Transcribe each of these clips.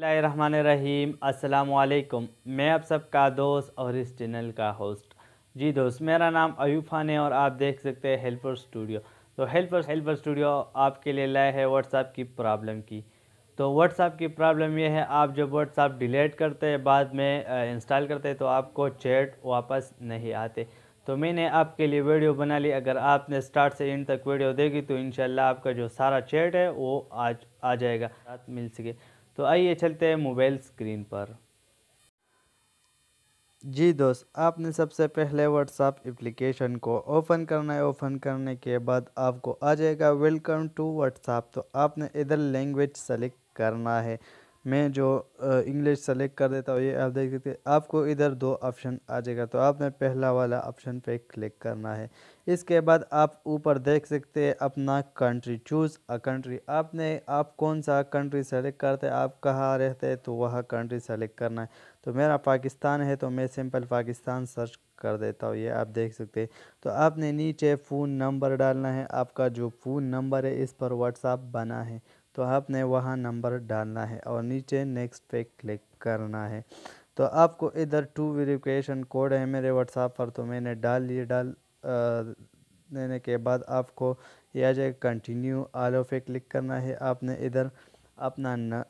रहीम अस्सलाम वालेकुम मैं आप सबका दोस्त और इस चैनल का होस्ट जी दोस्त मेरा नाम अयूब खान है और आप देख सकते हैं हेल्पर स्टूडियो तो हेल्पर हेल्पर स्टूडियो आपके लिए लाए है व्हाट्सअप की प्रॉब्लम की तो व्हाट्सअप की प्रॉब्लम यह है आप जब व्हाट्सअप डिलीट करते हैं बाद में इंस्टॉल करते हैं तो आपको चैट वापस नहीं आते तो मैंने आपके लिए वीडियो बना ली अगर आपने स्टार्ट से एंड तक वीडियो देगी तो इन आपका जो सारा चैट है वो आज आ जाएगा मिल सके तो आइए चलते हैं मोबाइल स्क्रीन पर जी दोस्त आपने सबसे पहले व्हाट्सएप एप्लीकेशन को ओपन करना है ओपन करने के बाद आपको आ जाएगा वेलकम टू व्हाट्सएप तो आपने इधर लैंग्वेज सेलेक्ट करना है मैं जो इंग्लिश सेलेक्ट कर देता हूँ ये आप देख सकते हैं आपको इधर दो ऑप्शन आ जाएगा तो आपने पहला वाला ऑप्शन पे क्लिक करना है इसके बाद आप ऊपर देख सकते हैं अपना कंट्री चूज़ अ कंट्री आपने आप कौन सा कंट्री सेलेक्ट करते हैं आप कहाँ रहते हैं तो वह कंट्री सेलेक्ट करना है तो मेरा पाकिस्तान है तो मैं सिंपल पाकिस्तान सर्च कर देता हूँ ये आप देख सकते हैं तो आपने नीचे फ़ोन नंबर डालना है आपका जो फ़ोन नंबर है इस पर व्हाट्सअप बना है तो आपने वहाँ नंबर डालना है और नीचे नेक्स्ट पे क्लिक करना है तो आपको इधर टू वेरिफिकेशन कोड है मेरे व्हाट्सएप पर तो मैंने डाल लिए डाल देने के बाद आपको यह आ जाएगा कंटिन्यू आलो पे क्लिक करना है आपने इधर अपना न,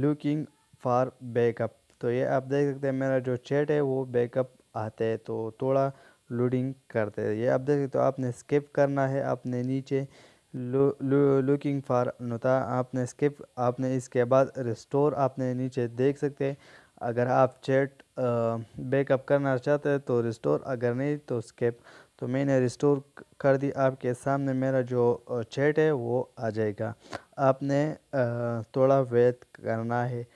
लुकिंग फॉर बैकअप तो ये आप देख सकते हैं मेरा जो चैट है वो बैकअप आते हैं तो थोड़ा लोडिंग करते हैं ये आप देख सकते हो तो आपने स्किप करना है आपने नीचे लो, लो, लुकिंग फॉर नोता आपने स्किप आपने इसके बाद रिस्टोर आपने नीचे देख सकते हैं अगर आप चैट बैकअप करना चाहते हैं तो रिस्टोर अगर नहीं तो स्किप तो मैंने रिस्टोर कर दी आपके सामने मेरा जो चैट है वो आ जाएगा आपने थोड़ा वेट करना है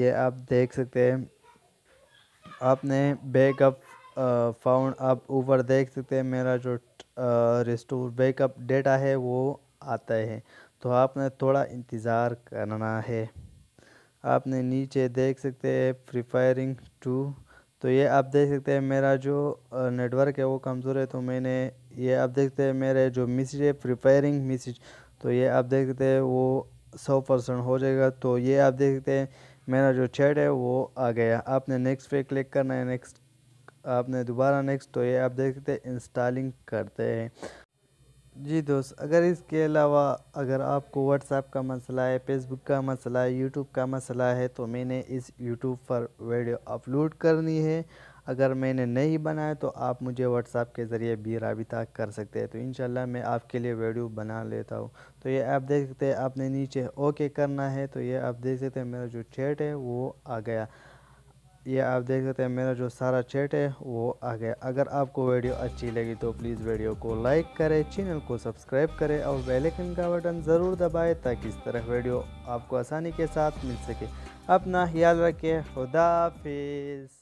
ये आप देख सकते हैं आपने बैकअप फाउंड आप ऊपर देख सकते हैं मेरा जो रिस्टोर बैकअप डेटा है वो आता है तो आपने थोड़ा इंतज़ार करना है आपने नीचे देख सकते हैं प्रिफायरिंग टू तो ये आप देख सकते हैं मेरा जो नेटवर्क है वो कमज़ोर है तो मैंने ये आप देख सकते हैं मेरे जो मैसेज है प्रिपेयरिंग मैसेज तो ये आप देख सकते हैं वो सौ परसेंट हो जाएगा तो ये आप देख सकते हैं मेरा जो चैट है वो आ गया आपने नेक्स्ट पे क्लिक करना है नेक्स्ट आपने दोबारा नेक्स्ट तो ये आप देख सकते हैं इंस्टॉलिंग करते हैं जी दोस्त अगर इसके अलावा अगर आपको व्हाट्सएप का मसला है फेसबुक का मसला है यूट्यूब का मसला है तो मैंने इस यूट्यूब पर वीडियो अपलोड करनी है अगर मैंने नहीं बनाया तो आप मुझे व्हाट्सएप के ज़रिए भी रबिता कर सकते हैं तो इन मैं आपके लिए वीडियो बना लेता हूँ तो ये आप देख सकते हैं आपने नीचे ओके करना है तो ये आप देख सकते हैं मेरा जो चैट है वो आ गया ये आप देख सकते हैं मेरा जो सारा चैट है वो आ गया अगर आपको वीडियो अच्छी लगी तो प्लीज़ वीडियो को लाइक करें चैनल को सब्सक्राइब करें और बेलेकन का बटन ज़रूर दबाएं ताकि इस तरह वीडियो आपको आसानी के साथ मिल सके अपना ख्याल रखें खुदा हाफिज़